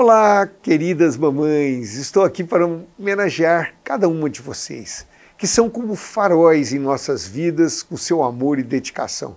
Olá, queridas mamães, estou aqui para homenagear cada uma de vocês, que são como faróis em nossas vidas com seu amor e dedicação.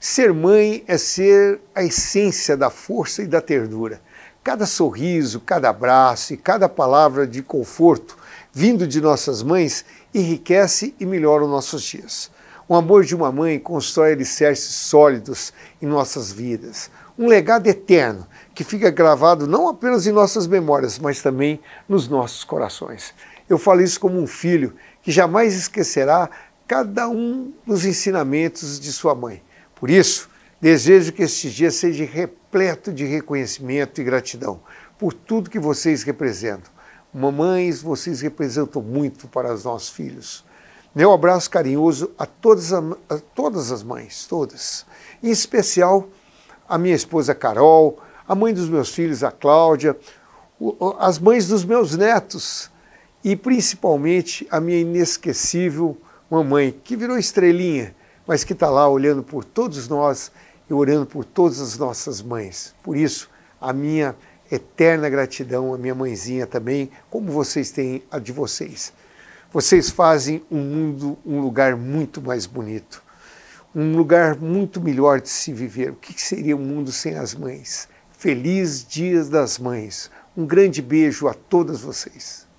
Ser mãe é ser a essência da força e da ternura. Cada sorriso, cada abraço e cada palavra de conforto vindo de nossas mães enriquece e melhora os nossos dias. O amor de uma mãe constrói alicerces sólidos em nossas vidas um legado eterno que fica gravado não apenas em nossas memórias, mas também nos nossos corações. Eu falo isso como um filho que jamais esquecerá cada um dos ensinamentos de sua mãe. Por isso, desejo que este dia seja repleto de reconhecimento e gratidão por tudo que vocês representam. Mamães, vocês representam muito para os nossos filhos. Meu abraço carinhoso a todas, a, a todas as mães, todas. Em especial, a minha esposa Carol, a mãe dos meus filhos, a Cláudia, as mães dos meus netos e principalmente a minha inesquecível mamãe, que virou estrelinha, mas que está lá olhando por todos nós e orando por todas as nossas mães. Por isso, a minha eterna gratidão à minha mãezinha também, como vocês têm a de vocês. Vocês fazem um mundo um lugar muito mais bonito um lugar muito melhor de se viver. O que seria o um mundo sem as mães? Feliz Dia das Mães. Um grande beijo a todas vocês.